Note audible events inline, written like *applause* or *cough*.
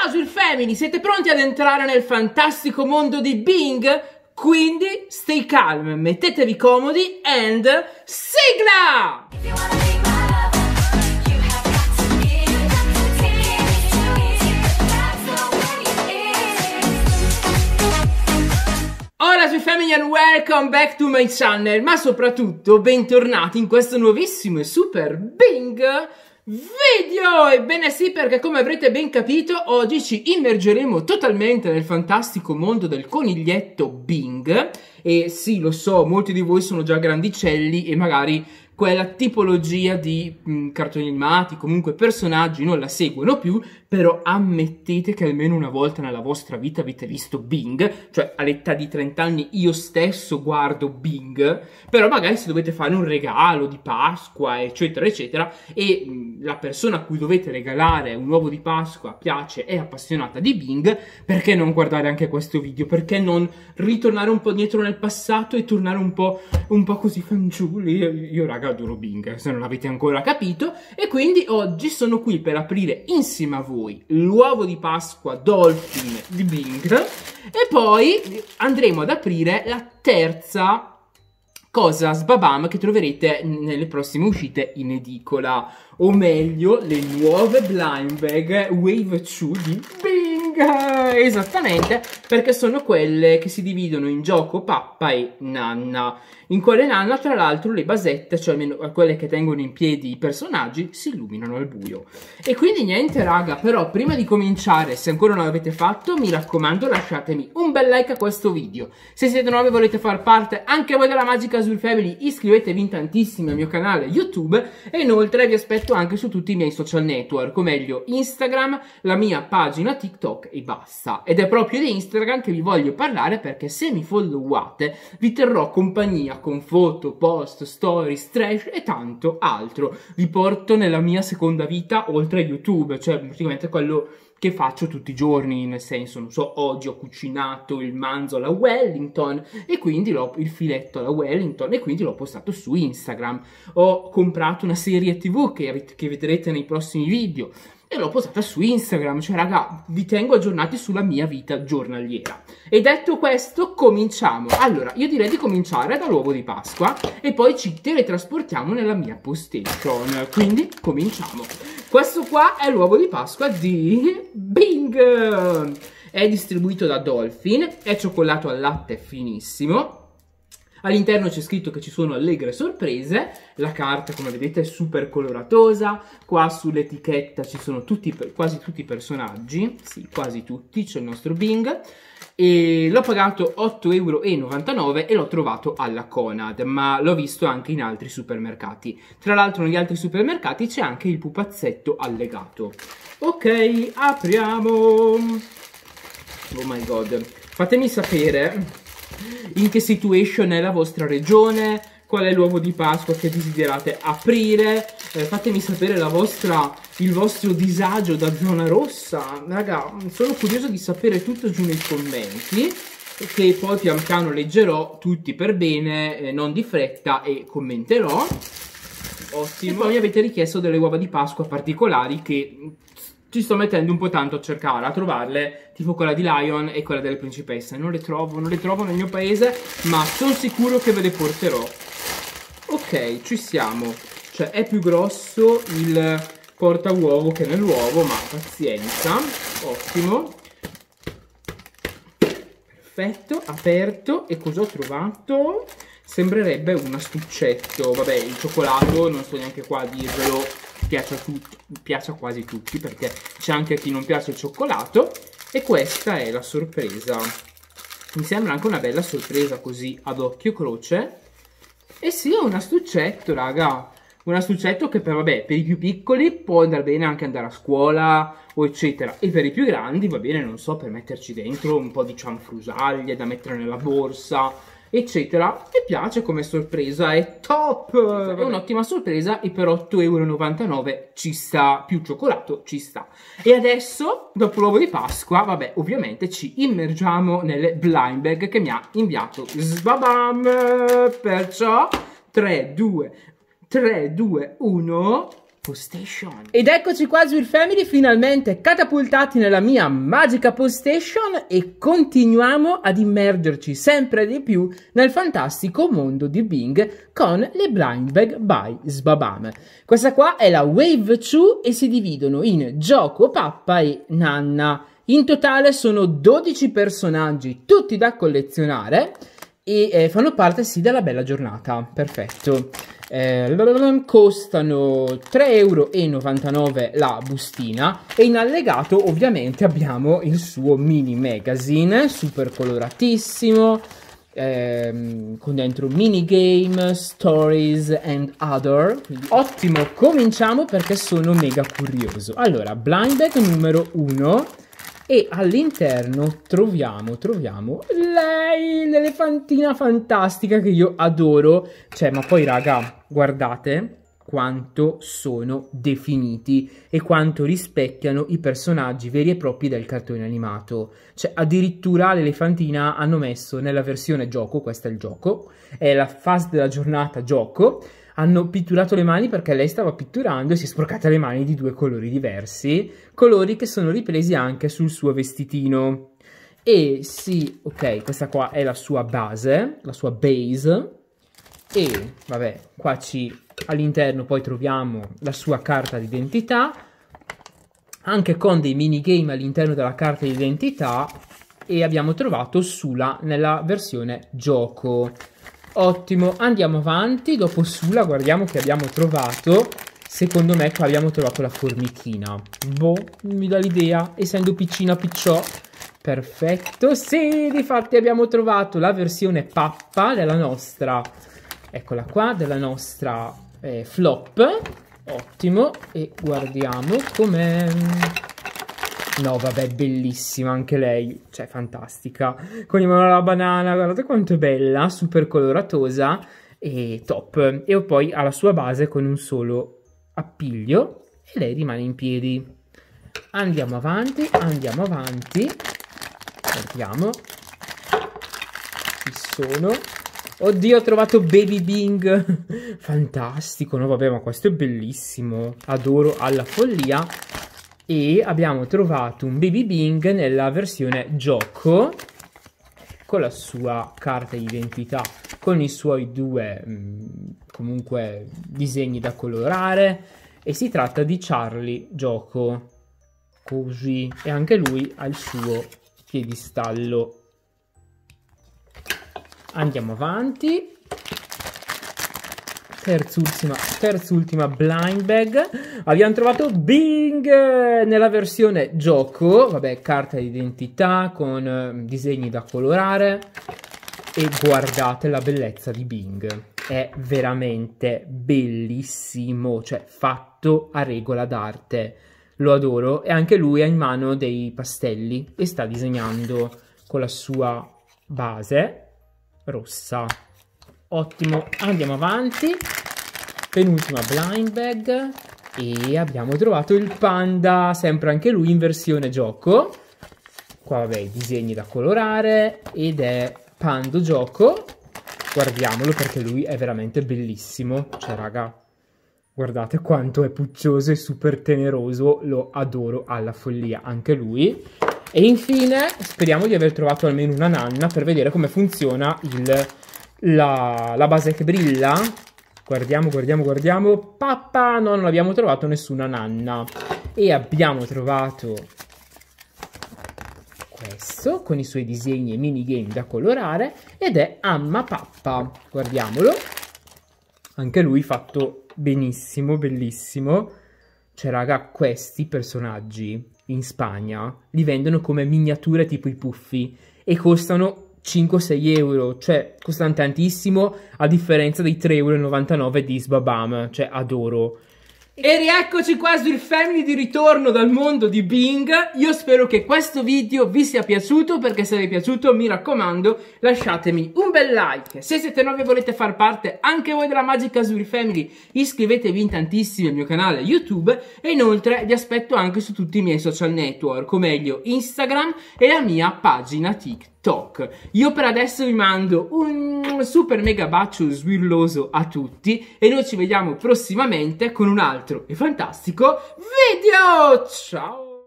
Ciao Femini, siete pronti ad entrare nel fantastico mondo di Bing? Quindi stay calm, mettetevi comodi and sigla! Hola sui Family and welcome back to my channel, ma soprattutto bentornati in questo nuovissimo e super Bing! video! Ebbene sì, perché come avrete ben capito, oggi ci immergeremo totalmente nel fantastico mondo del coniglietto Bing. E sì, lo so, molti di voi sono già grandicelli e magari quella tipologia di mh, mm, cartoni animati, comunque personaggi, non la seguono più, però ammettete che almeno una volta nella vostra vita avete visto Bing, cioè all'età di 30 anni io stesso guardo Bing, però magari se dovete fare un regalo di Pasqua, eccetera, eccetera, e mh, mm, la persona a cui dovete regalare un uovo di Pasqua piace è appassionata di Bing, perché non guardare anche questo video? Perché non ritornare un po' dietro nel passato e tornare un po', un po così fanciulli? Io, io raga, saga Durobing, se non l'avete ancora capito. E quindi oggi sono qui per aprire insieme a voi l'uovo di Pasqua Dolphin di Bing e poi andremo ad aprire la terza cosa sbabam che troverete nelle prossime uscite in edicola, o meglio le nuove blind bag Wave 2 di Bing. *laughs* esattamente, perché sono quelle che si dividono in gioco pappa e nanna. In quale nanna, tra l'altro, le basette, cioè almeno quelle che tengono in piedi i personaggi, si illuminano al buio. E quindi niente raga, però prima di cominciare, se ancora non l'avete fatto, mi raccomando lasciatemi un bel like a questo video. Se siete nuovi e volete far parte anche voi della Magica sul Family, iscrivetevi in tantissimi al mio canale YouTube e inoltre vi aspetto anche su tutti i miei social network, o meglio Instagram, la mia pagina TikTok e basta. Ed è proprio di Instagram che vi voglio parlare perché se mi followate vi terrò compagnia con foto, post, stories, trash e tanto altro. Vi porto nella mia seconda vita oltre a YouTube, cioè praticamente quello che faccio tutti i giorni, nel senso, non so, oggi ho cucinato il manzo alla Wellington e quindi l'ho, il filetto alla Wellington e quindi l'ho postato su Instagram. Ho comprato una serie tv che, che vedrete nei prossimi video e l'ho postata su Instagram, cioè raga, vi tengo aggiornati sulla mia vita giornaliera. E detto questo, cominciamo. Allora, io direi di cominciare dall'uovo di Pasqua e poi ci teletrasportiamo nella mia postation, quindi cominciamo. Questo qua è l'uovo di Pasqua di Bing! È distribuito da Dolphin, è cioccolato al latte finissimo All'interno c'è scritto che ci sono allegre sorprese, la carta come vedete è super coloratosa, qua sull'etichetta ci sono tutti, quasi tutti i personaggi, sì quasi tutti, c'è il nostro Bing, e l'ho pagato 8,99 euro e l'ho trovato alla Conad, ma l'ho visto anche in altri supermercati. Tra l'altro negli altri supermercati c'è anche il pupazzetto allegato. Ok, apriamo! Oh my god, fatemi sapere in che situation è la vostra regione, qual è l'uovo di Pasqua che desiderate aprire, eh, fatemi sapere vostra, il vostro disagio da zona rossa, raga, sono curioso di sapere tutto giù nei commenti che poi pian piano leggerò tutti per bene, eh, non di fretta e commenterò. Ottimo. E poi mi avete richiesto delle uova di Pasqua particolari che ci sto mettendo un po' tanto a cercare, a trovarle, tipo quella di Lion e quella delle principesse. Non le trovo, non le trovo nel mio paese, ma sono sicuro che ve le porterò. Ok, ci siamo. Cioè, è più grosso il porta uovo che nell'uovo, ma pazienza. Ottimo. Perfetto, aperto. E cosa ho trovato? Sembrerebbe un astuccetto. Vabbè, il cioccolato, non so neanche qua a dirvelo piace a, tutti, piace a quasi tutti perché c'è anche chi non piace il cioccolato e questa è la sorpresa mi sembra anche una bella sorpresa così ad occhio croce e sì è un astuccetto raga un astuccetto che per, vabbè, per i più piccoli può andare bene anche andare a scuola o eccetera e per i più grandi va bene non so per metterci dentro un po' di cianfrusaglie da mettere nella borsa eccetera e piace come sorpresa è top è un'ottima sorpresa e per 8,99 euro ci sta più cioccolato ci sta e adesso dopo l'uovo di Pasqua vabbè ovviamente ci immergiamo nelle blind bag che mi ha inviato Sbabam perciò 3 2 3 2 1 Station. Ed eccoci qua Sweet Family finalmente catapultati nella mia magica Postation e continuiamo ad immergerci sempre di più nel fantastico mondo di Bing con le Blind Bag by Sbabam. Questa qua è la Wave 2 e si dividono in Gioco, Pappa e Nanna. In totale sono 12 personaggi, tutti da collezionare e eh, fanno parte sì della bella giornata. Perfetto eh, costano 3,99 euro la bustina e in allegato ovviamente abbiamo il suo mini magazine super coloratissimo ehm, con dentro minigame, stories and other Quindi, ottimo cominciamo perché sono mega curioso allora blind bag numero 1 e all'interno troviamo, troviamo lei, l'elefantina fantastica che io adoro. Cioè, ma poi raga, guardate quanto sono definiti e quanto rispecchiano i personaggi veri e propri del cartone animato. Cioè, addirittura l'elefantina hanno messo nella versione gioco, questo è il gioco, è la fase della giornata gioco, hanno pitturato le mani perché lei stava pitturando e si è sporcata le mani di due colori diversi, colori che sono ripresi anche sul suo vestitino. E sì, ok, questa qua è la sua base, la sua base, e vabbè, qua ci all'interno poi troviamo la sua carta d'identità, anche con dei minigame all'interno della carta d'identità e abbiamo trovato Sula nella versione gioco. Ottimo, andiamo avanti. Dopo sulla guardiamo che abbiamo trovato. Secondo me qua abbiamo trovato la formichina. Boh, mi dà l'idea, essendo piccina picciò. Perfetto, sì, difatti abbiamo trovato la versione pappa della nostra, eccola qua, della nostra eh, flop. Ottimo, e guardiamo com'è... No, vabbè, bellissima anche lei, cioè fantastica. Con in mano la banana, guardate quanto è bella, super coloratosa e top. E poi ha la sua base con un solo appiglio e lei rimane in piedi. Andiamo avanti, andiamo avanti. Guardiamo. Chi sono. Oddio, ho trovato Baby Bing. *laughs* Fantastico, no vabbè, ma questo è bellissimo. Adoro alla follia e abbiamo trovato un Baby Bing nella versione gioco con la sua carta identità, con i suoi due mm, comunque disegni da colorare e si tratta di Charlie gioco così e anche lui ha il suo piedistallo. Andiamo avanti terzultima, terzultima blind bag. Abbiamo trovato Bing nella versione gioco, vabbè, carta d'identità con eh, disegni da colorare. E guardate la bellezza di Bing. È veramente bellissimo, cioè fatto a regola d'arte. Lo adoro e anche lui ha in mano dei pastelli e sta disegnando con la sua base rossa. Ottimo, andiamo avanti. Penultima blind bag. E abbiamo trovato il panda, sempre anche lui in versione gioco. Qua vabbè, i disegni da colorare ed è pando gioco. Guardiamolo perché lui è veramente bellissimo. Cioè, raga, guardate quanto è puccioso e super teneroso. Lo adoro alla follia, anche lui. E infine speriamo di aver trovato almeno una nanna per vedere come funziona il la, la base che brilla. Guardiamo, guardiamo, guardiamo. Papà, no, non abbiamo trovato nessuna nanna. E abbiamo trovato questo, con i suoi disegni e minigame da colorare, ed è Amma Pappa. Guardiamolo. Anche lui fatto benissimo, bellissimo. Cioè, raga, questi personaggi in Spagna li vendono come miniature tipo i puffi e costano 5-6 euro, cioè costano tantissimo a differenza dei 3,99 euro di Sbabam, cioè adoro. E rieccoci qua sul Family di ritorno dal mondo di Bing, io spero che questo video vi sia piaciuto perché se vi è piaciuto mi raccomando lasciatemi un bel like, se siete nuovi e volete far parte anche voi della magica sul Family iscrivetevi in tantissimi al mio canale YouTube e inoltre vi aspetto anche su tutti i miei social network, o meglio Instagram e la mia pagina TikTok. TikTok. Io per adesso vi mando un super mega bacio squilloso a tutti e noi ci vediamo prossimamente con un altro e fantastico video. Ciao!